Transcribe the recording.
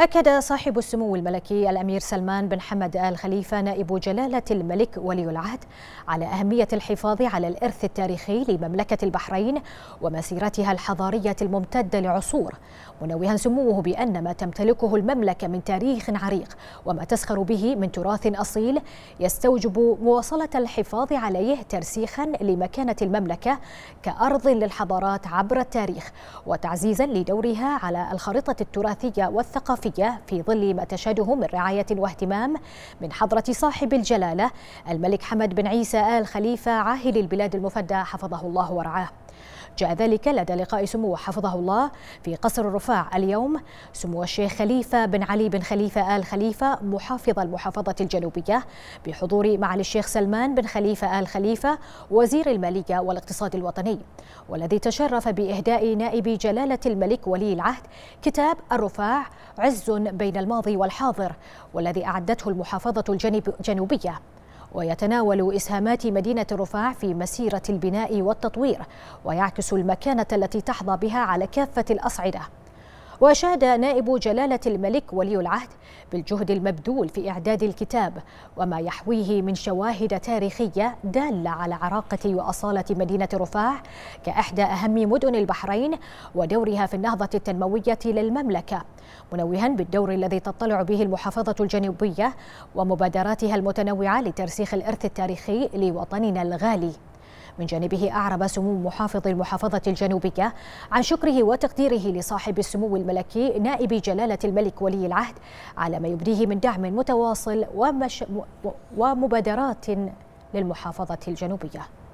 أكد صاحب السمو الملكي الأمير سلمان بن حمد آل خليفة نائب جلالة الملك ولي العهد على أهمية الحفاظ على الإرث التاريخي لمملكة البحرين ومسيرتها الحضارية الممتدة لعصور منوها سموه بأن ما تمتلكه المملكة من تاريخ عريق وما تسخر به من تراث أصيل يستوجب مواصلة الحفاظ عليه ترسيخا لمكانة المملكة كأرض للحضارات عبر التاريخ وتعزيزا لدورها على الخريطة التراثية والثقافية الصحية في ظل ما تشهده من رعاية واهتمام من حضرة صاحب الجلالة الملك حمد بن عيسى آل خليفة عاهل البلاد المفدى حفظه الله ورعاه جاء ذلك لدى لقاء سمو حفظه الله في قصر الرفاع اليوم سمو الشيخ خليفة بن علي بن خليفة آل خليفة محافظ المحافظة الجنوبية بحضور معالي الشيخ سلمان بن خليفة آل خليفة وزير المالية والاقتصاد الوطني والذي تشرف بإهداء نائب جلالة الملك ولي العهد كتاب الرفاع عز بين الماضي والحاضر والذي أعدته المحافظة الجنوبية ويتناول إسهامات مدينة رفاع في مسيرة البناء والتطوير ويعكس المكانة التي تحظى بها على كافة الأصعدة وأشاد نائب جلالة الملك ولي العهد بالجهد المبذول في إعداد الكتاب وما يحويه من شواهد تاريخية دالة على عراقة وأصالة مدينة رفاع كإحدى أهم مدن البحرين ودورها في النهضة التنموية للمملكة منوها بالدور الذي تطلع به المحافظة الجنوبية ومبادراتها المتنوعة لترسيخ الإرث التاريخي لوطننا الغالي من جانبه أعرب سمو محافظ المحافظة الجنوبية عن شكره وتقديره لصاحب السمو الملكي نائب جلالة الملك ولي العهد على ما يبديه من دعم متواصل ومش ومبادرات للمحافظة الجنوبية